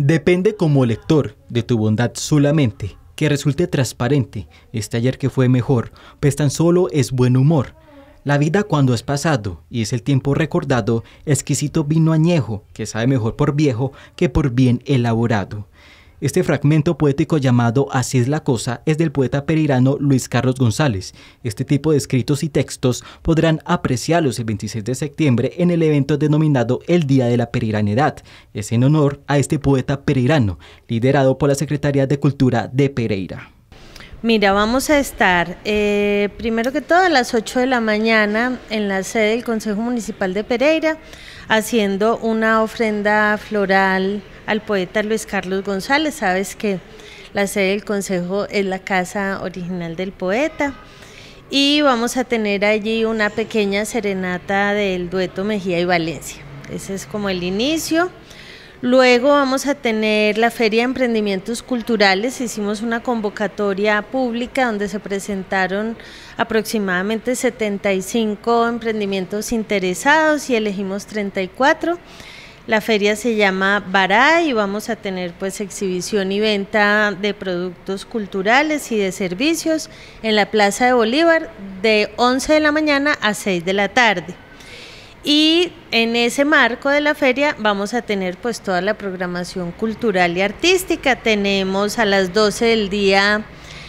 Depende como lector de tu bondad solamente, que resulte transparente. Este ayer que fue mejor, pues tan solo es buen humor. La vida cuando es pasado y es el tiempo recordado, exquisito vino añejo, que sabe mejor por viejo que por bien elaborado. Este fragmento poético llamado Así es la cosa es del poeta perirano Luis Carlos González. Este tipo de escritos y textos podrán apreciarlos el 26 de septiembre en el evento denominado el Día de la Periranidad. Es en honor a este poeta perirano, liderado por la Secretaría de Cultura de Pereira. Mira, vamos a estar eh, primero que todo a las 8 de la mañana en la sede del Consejo Municipal de Pereira haciendo una ofrenda floral al poeta Luis Carlos González. Sabes que la sede del consejo es la casa original del poeta. Y vamos a tener allí una pequeña serenata del dueto Mejía y Valencia. Ese es como el inicio. Luego vamos a tener la Feria de Emprendimientos Culturales. Hicimos una convocatoria pública donde se presentaron aproximadamente 75 emprendimientos interesados y elegimos 34. La feria se llama Bará y vamos a tener pues exhibición y venta de productos culturales y de servicios en la Plaza de Bolívar de 11 de la mañana a 6 de la tarde. Y en ese marco de la feria vamos a tener pues toda la programación cultural y artística. Tenemos a las 12 del día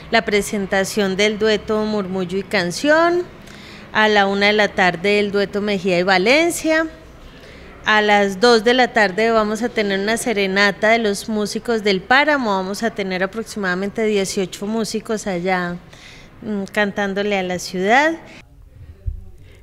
la presentación del dueto Murmullo y Canción, a la 1 de la tarde el dueto Mejía y Valencia, a las 2 de la tarde vamos a tener una serenata de los músicos del páramo. Vamos a tener aproximadamente 18 músicos allá mm, cantándole a la ciudad.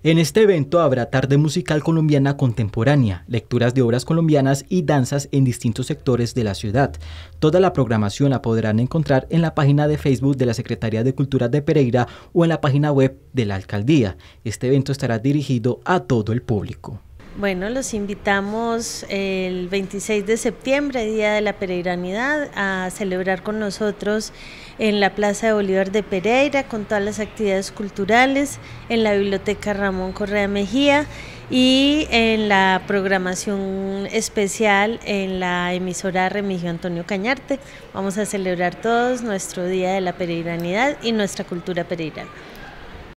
En este evento habrá tarde musical colombiana contemporánea, lecturas de obras colombianas y danzas en distintos sectores de la ciudad. Toda la programación la podrán encontrar en la página de Facebook de la Secretaría de Cultura de Pereira o en la página web de la Alcaldía. Este evento estará dirigido a todo el público. Bueno, los invitamos el 26 de septiembre, Día de la Pereiranidad, a celebrar con nosotros en la Plaza de Bolívar de Pereira, con todas las actividades culturales, en la Biblioteca Ramón Correa Mejía y en la programación especial en la emisora Remigio Antonio Cañarte. Vamos a celebrar todos nuestro Día de la Pereiranidad y nuestra cultura Pereira.